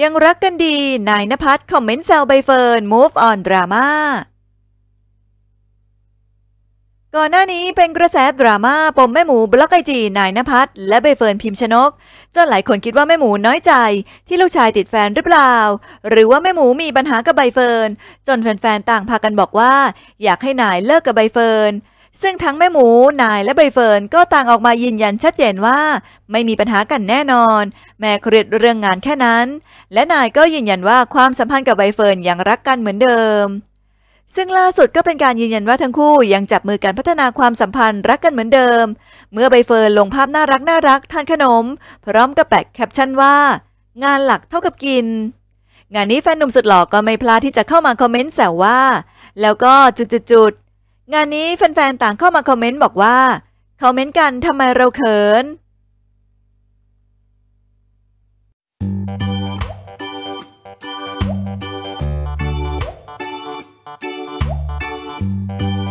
ยังรักกันดี นายนภัสคอมเมนต์แซวใบเฟิร์น move on ดราม่าก่อนหน้านี้เป็นกระแสดราม่าปมแม่หมูบล็อกไอจีนายนภัสและใบเฟิร์นพิมพ์ชนก จนหลายคนคิดว่าแม่หมูน้อยใจ ที่ลูกชายติดแฟนหรือเปล่า หรือว่าแม่หมูมีปัญหากับใบเฟิร์น จนแฟนๆ ต่างพากันบอกว่า อยากให้นายเลิกกับใบเฟิร์นซึ่งทั้งแม่หมู นายและใบเฟิร์นก็ต่างออกมายืนยันชัดเจนว่า ไม่มีปัญหากันแน่นอน แม่เครียดเรื่องงานแค่นั้น และนายก็ยืนยันว่าความสัมพันธ์กับใบเฟิร์นยังรักกันเหมือนเดิม ซึ่งล่าสุดก็เป็นการยืนยันว่าทั้งคู่ยังจับมือกันพัฒนาความสัมพันธ์รักกันเหมือนเดิม เมื่อใบเฟิร์นลงภาพน่ารักน่ารักทานขนมพร้อมกับแปะแคปชั่นว่า งานหลักเท่ากับกิน งานนี้แฟนหนุ่มสุดหล่อก็ไม่พลาดที่จะเข้ามาคอมเมนต์แซวว่าแล้วก็จุดงานนี้แฟนๆ ต่างเข้ามาคอมเมนต์บอกว่า คอมเมนต์กันทำไมเราเขิน Thank you.